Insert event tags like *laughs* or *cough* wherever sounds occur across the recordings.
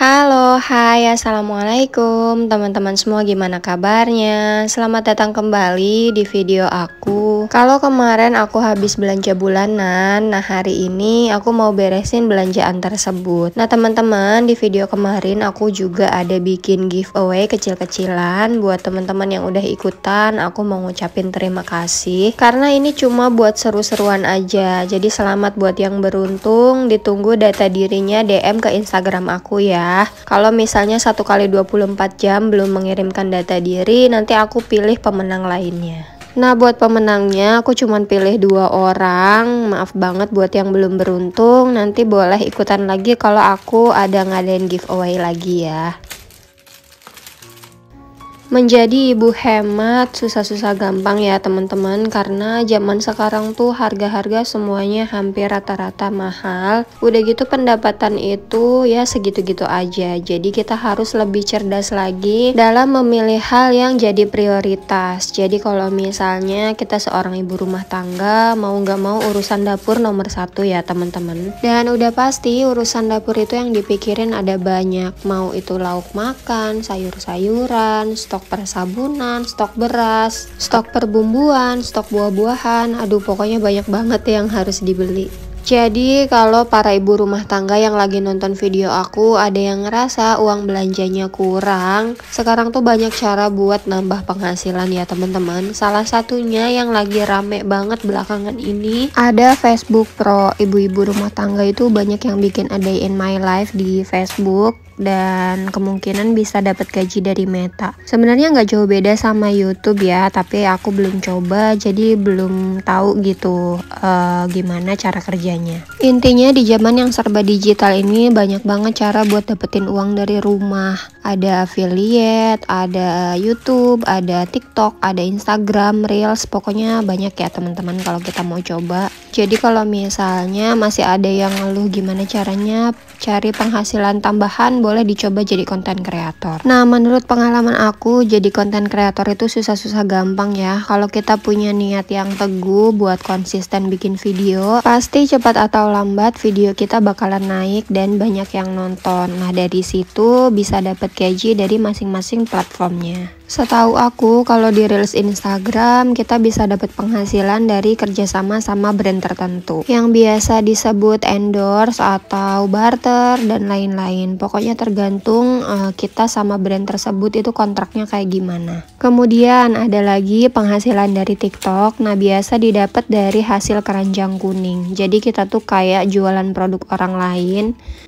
Halo, hai, assalamualaikum teman-teman semua. Gimana kabarnya? Selamat datang kembali di video aku kalau kemarin aku habis belanja bulanan, nah hari ini aku mau beresin belanjaan tersebut. Nah teman-teman, di video kemarin aku juga ada bikin giveaway kecil-kecilan buat teman-teman yang udah ikutan. Aku mau ngucapin terima kasih karena ini cuma buat seru-seruan aja. Jadi selamat buat yang beruntung. Ditunggu data dirinya DM ke Instagram aku ya. Kalau misalnya satu kali 24 jam belum mengirimkan data diri, nanti aku pilih pemenang lainnya. Nah buat pemenangnya aku cuman pilih dua orang Maaf banget buat yang belum beruntung Nanti boleh ikutan lagi kalau aku ada ngadain giveaway lagi ya Menjadi ibu hemat susah-susah gampang ya teman-teman karena zaman sekarang tuh harga-harga semuanya hampir rata-rata mahal. Udah gitu pendapatan itu ya segitu-gitu aja. Jadi kita harus lebih cerdas lagi dalam memilih hal yang jadi prioritas. Jadi kalau misalnya kita seorang ibu rumah tangga mau nggak mau urusan dapur nomor satu ya teman-teman. Dan udah pasti urusan dapur itu yang dipikirin ada banyak. Mau itu lauk makan, sayur-sayuran, stok stok persabunan, stok beras, stok perbumbuan, stok buah-buahan. Aduh, pokoknya banyak banget yang harus dibeli. Jadi kalau para ibu rumah tangga yang lagi nonton video aku ada yang ngerasa uang belanjanya kurang Sekarang tuh banyak cara buat nambah penghasilan ya teman-teman Salah satunya yang lagi rame banget belakangan ini Ada Facebook Pro Ibu-ibu rumah tangga itu banyak yang bikin A Day in My Life di Facebook dan kemungkinan bisa dapat gaji dari Meta. Sebenarnya nggak jauh beda sama YouTube ya, tapi aku belum coba jadi belum tahu gitu uh, gimana cara kerjanya. Intinya di zaman yang serba digital ini banyak banget cara buat dapetin uang dari rumah. Ada affiliate, ada YouTube, ada TikTok, ada Instagram, Reels, pokoknya banyak ya teman-teman kalau kita mau coba. Jadi kalau misalnya masih ada yang ngeluh gimana caranya cari penghasilan tambahan, boleh dicoba jadi konten kreator. Nah, menurut pengalaman aku, jadi konten kreator itu susah-susah gampang ya. Kalau kita punya niat yang teguh buat konsisten bikin video, pasti cepat atau lambat video kita bakalan naik dan banyak yang nonton. Nah, dari situ bisa dapat gaji dari masing-masing platformnya. Setahu aku, kalau di Reels Instagram, kita bisa dapat penghasilan dari kerjasama sama brand tertentu. Yang biasa disebut endorse atau barter dan lain-lain. Pokoknya tergantung uh, kita sama brand tersebut itu kontraknya kayak gimana. Kemudian ada lagi penghasilan dari TikTok. Nah, biasa didapat dari hasil keranjang kuning. Jadi kita tuh kayak jualan produk orang lain.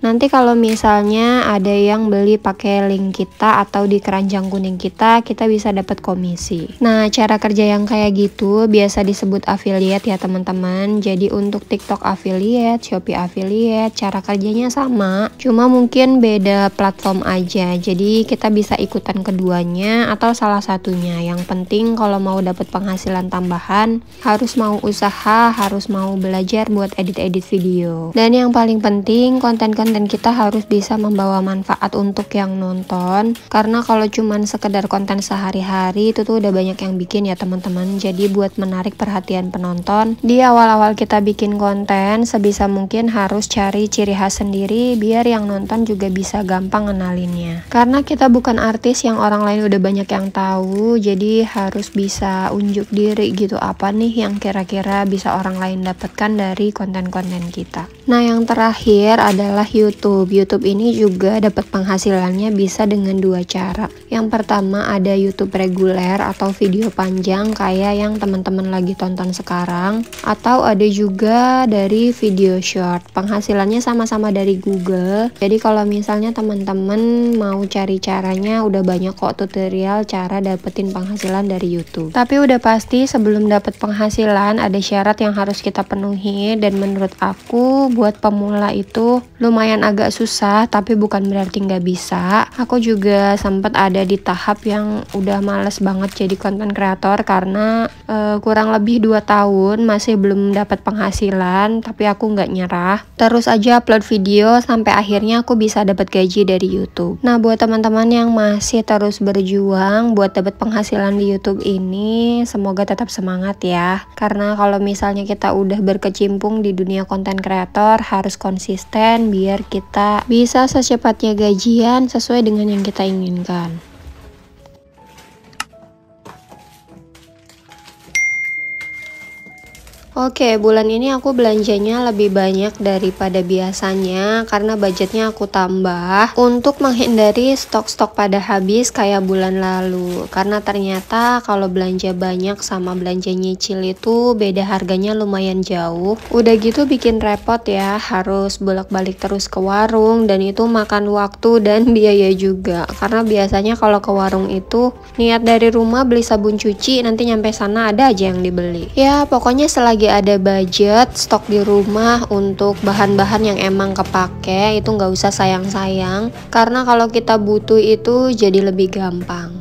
Nanti kalau misalnya ada yang beli pakai link kita atau di keranjang kuning kita, kita kita bisa dapat komisi. Nah, cara kerja yang kayak gitu biasa disebut affiliate ya teman-teman. Jadi untuk TikTok affiliate, Shopee affiliate, cara kerjanya sama, cuma mungkin beda platform aja. Jadi kita bisa ikutan keduanya atau salah satunya. Yang penting kalau mau dapat penghasilan tambahan harus mau usaha, harus mau belajar buat edit-edit video. Dan yang paling penting konten-konten kita harus bisa membawa manfaat untuk yang nonton karena kalau cuman sekedar konten sehari-hari itu tuh udah banyak yang bikin ya teman-teman. Jadi buat menarik perhatian penonton, di awal-awal kita bikin konten sebisa mungkin harus cari ciri khas sendiri biar yang nonton juga bisa gampang ngenalinnya. Karena kita bukan artis yang orang lain udah banyak yang tahu, jadi harus bisa unjuk diri gitu apa nih yang kira-kira bisa orang lain dapatkan dari konten-konten kita. Nah, yang terakhir adalah YouTube. YouTube ini juga dapat penghasilannya bisa dengan dua cara. Yang pertama ada ada YouTube reguler atau video panjang kayak yang teman-teman lagi tonton sekarang atau ada juga dari video short. Penghasilannya sama-sama dari Google. Jadi kalau misalnya teman-teman mau cari caranya udah banyak kok tutorial cara dapetin penghasilan dari YouTube. Tapi udah pasti sebelum dapet penghasilan ada syarat yang harus kita penuhi dan menurut aku buat pemula itu lumayan agak susah tapi bukan berarti nggak bisa. Aku juga sempat ada di tahap yang udah males banget jadi konten kreator karena uh, kurang lebih 2 tahun masih belum dapat penghasilan tapi aku nggak nyerah terus aja upload video sampai akhirnya aku bisa dapat gaji dari YouTube nah buat teman-teman yang masih terus berjuang buat dapat penghasilan di YouTube ini semoga tetap semangat ya karena kalau misalnya kita udah berkecimpung di dunia konten kreator harus konsisten biar kita bisa secepatnya gajian sesuai dengan yang kita inginkan Oke, bulan ini aku belanjanya lebih banyak daripada biasanya karena budgetnya aku tambah untuk menghindari stok-stok pada habis kayak bulan lalu. Karena ternyata kalau belanja banyak sama belanja nyicil itu beda harganya lumayan jauh. Udah gitu bikin repot ya, harus bolak-balik terus ke warung dan itu makan waktu dan *laughs* biaya juga. Karena biasanya kalau ke warung itu niat dari rumah beli sabun cuci nanti nyampe sana ada aja yang dibeli. Ya, pokoknya selagi lagi ada budget stok di rumah untuk bahan-bahan yang emang kepake itu nggak usah sayang-sayang karena kalau kita butuh itu jadi lebih gampang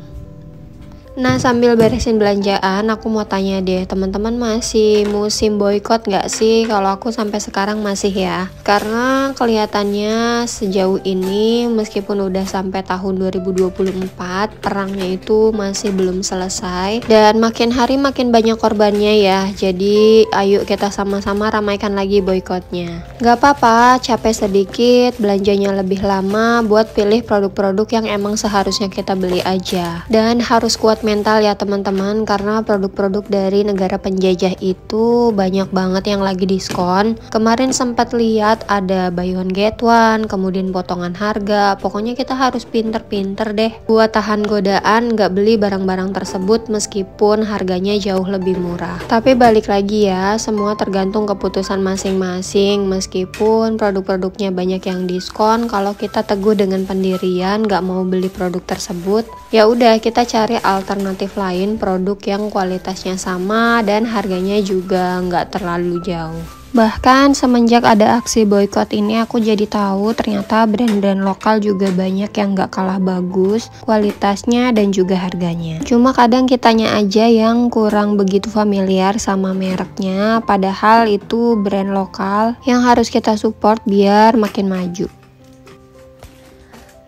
Nah sambil beresin belanjaan aku mau tanya deh teman-teman masih musim boykot nggak sih? Kalau aku sampai sekarang masih ya. Karena kelihatannya sejauh ini meskipun udah sampai tahun 2024 perangnya itu masih belum selesai dan makin hari makin banyak korbannya ya. Jadi ayo kita sama-sama ramaikan lagi boykotnya. Gak apa-apa capek sedikit belanjanya lebih lama buat pilih produk-produk yang emang seharusnya kita beli aja dan harus kuat mental ya teman-teman karena produk-produk dari negara penjajah itu banyak banget yang lagi diskon. Kemarin sempat lihat ada buy one get one, kemudian potongan harga. Pokoknya kita harus pinter-pinter deh buat tahan godaan nggak beli barang-barang tersebut meskipun harganya jauh lebih murah. Tapi balik lagi ya, semua tergantung keputusan masing-masing meskipun produk-produknya banyak yang diskon kalau kita teguh dengan pendirian nggak mau beli produk tersebut, ya udah kita cari alternatif alternatif lain produk yang kualitasnya sama dan harganya juga nggak terlalu jauh. Bahkan semenjak ada aksi boykot ini aku jadi tahu ternyata brand-brand lokal juga banyak yang gak kalah bagus kualitasnya dan juga harganya. Cuma kadang kitanya aja yang kurang begitu familiar sama mereknya padahal itu brand lokal yang harus kita support biar makin maju.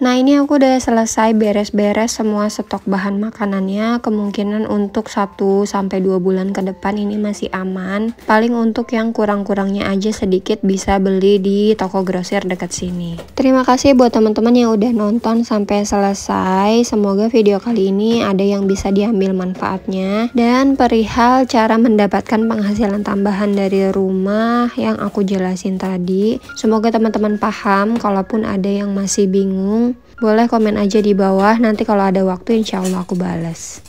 Nah ini aku udah selesai beres-beres semua stok bahan makanannya Kemungkinan untuk 1-2 bulan ke depan ini masih aman Paling untuk yang kurang-kurangnya aja sedikit bisa beli di toko grosir dekat sini Terima kasih buat teman-teman yang udah nonton sampai selesai Semoga video kali ini ada yang bisa diambil manfaatnya Dan perihal cara mendapatkan penghasilan tambahan dari rumah yang aku jelasin tadi Semoga teman-teman paham kalaupun ada yang masih bingung boleh komen aja di bawah, nanti kalau ada waktu insya Allah aku bales.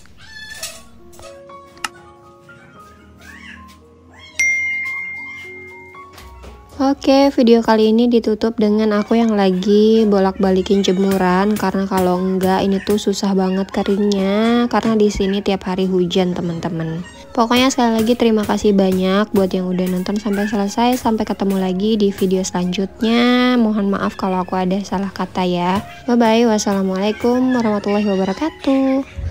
Oke, video kali ini ditutup dengan aku yang lagi bolak-balikin jemuran karena kalau enggak ini tuh susah banget keringnya karena di sini tiap hari hujan, teman-teman. Pokoknya sekali lagi terima kasih banyak buat yang udah nonton sampai selesai. Sampai ketemu lagi di video selanjutnya. Mohon maaf kalau aku ada salah kata ya. Bye bye. Wassalamualaikum warahmatullahi wabarakatuh.